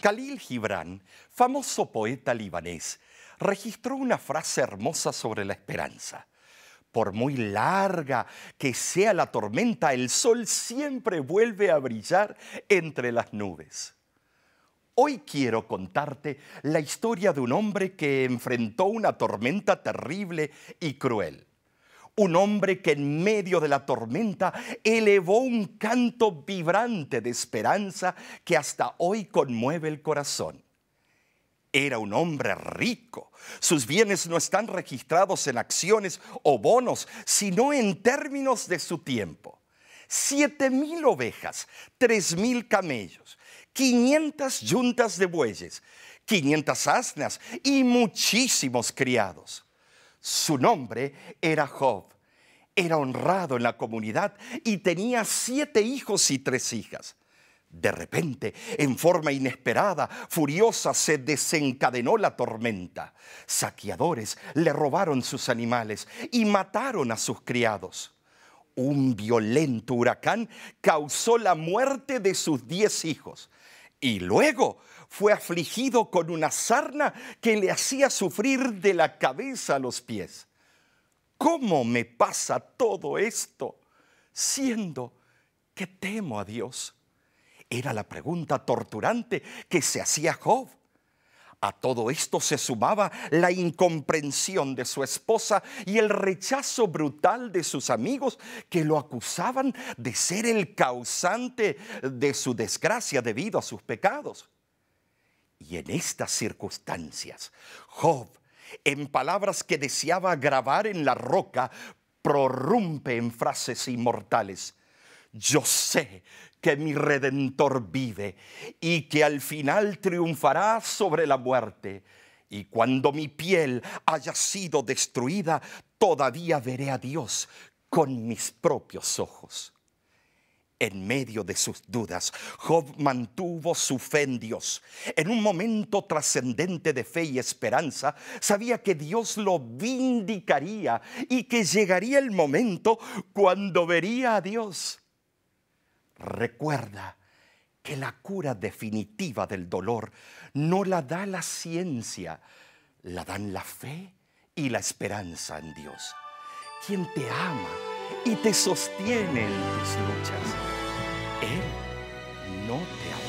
Khalil Gibran, famoso poeta libanés, registró una frase hermosa sobre la esperanza. Por muy larga que sea la tormenta, el sol siempre vuelve a brillar entre las nubes. Hoy quiero contarte la historia de un hombre que enfrentó una tormenta terrible y cruel un hombre que en medio de la tormenta elevó un canto vibrante de esperanza que hasta hoy conmueve el corazón. Era un hombre rico. Sus bienes no están registrados en acciones o bonos, sino en términos de su tiempo. Siete mil ovejas, tres mil camellos, quinientas yuntas de bueyes, quinientas asnas y muchísimos criados su nombre era Job. Era honrado en la comunidad y tenía siete hijos y tres hijas. De repente, en forma inesperada, furiosa, se desencadenó la tormenta. Saqueadores le robaron sus animales y mataron a sus criados. Un violento huracán causó la muerte de sus diez hijos. Y luego fue afligido con una sarna que le hacía sufrir de la cabeza a los pies. ¿Cómo me pasa todo esto siendo que temo a Dios? Era la pregunta torturante que se hacía Job. A todo esto se sumaba la incomprensión de su esposa y el rechazo brutal de sus amigos que lo acusaban de ser el causante de su desgracia debido a sus pecados. Y en estas circunstancias, Job, en palabras que deseaba grabar en la roca, prorrumpe en frases inmortales yo sé que mi redentor vive y que al final triunfará sobre la muerte. Y cuando mi piel haya sido destruida, todavía veré a Dios con mis propios ojos. En medio de sus dudas, Job mantuvo su fe en Dios. En un momento trascendente de fe y esperanza, sabía que Dios lo vindicaría y que llegaría el momento cuando vería a Dios. Recuerda que la cura definitiva del dolor no la da la ciencia, la dan la fe y la esperanza en Dios, quien te ama y te sostiene en tus luchas. Él no te ama.